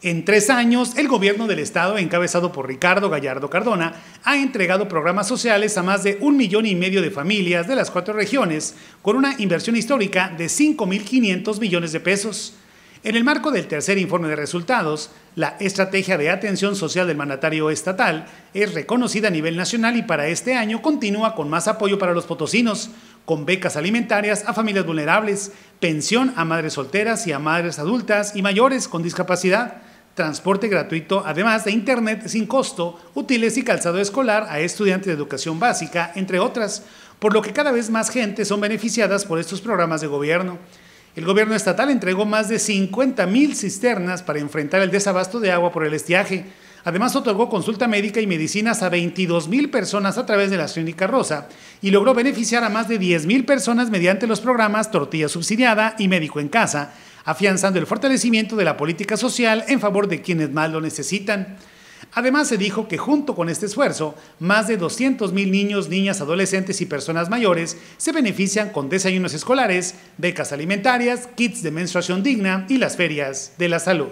En tres años, el gobierno del Estado, encabezado por Ricardo Gallardo Cardona, ha entregado programas sociales a más de un millón y medio de familias de las cuatro regiones, con una inversión histórica de 5.500 millones de pesos. En el marco del tercer informe de resultados, la estrategia de atención social del mandatario estatal es reconocida a nivel nacional y para este año continúa con más apoyo para los potosinos, con becas alimentarias a familias vulnerables, pensión a madres solteras y a madres adultas y mayores con discapacidad transporte gratuito, además de internet sin costo, útiles y calzado escolar a estudiantes de educación básica, entre otras, por lo que cada vez más gente son beneficiadas por estos programas de gobierno. El gobierno estatal entregó más de 50 mil cisternas para enfrentar el desabasto de agua por el estiaje. Además, otorgó consulta médica y medicinas a 22 mil personas a través de la Clínica Rosa y logró beneficiar a más de 10 mil personas mediante los programas Tortilla Subsidiada y Médico en Casa, afianzando el fortalecimiento de la política social en favor de quienes más lo necesitan. Además, se dijo que junto con este esfuerzo, más de mil niños, niñas, adolescentes y personas mayores se benefician con desayunos escolares, becas alimentarias, kits de menstruación digna y las ferias de la salud.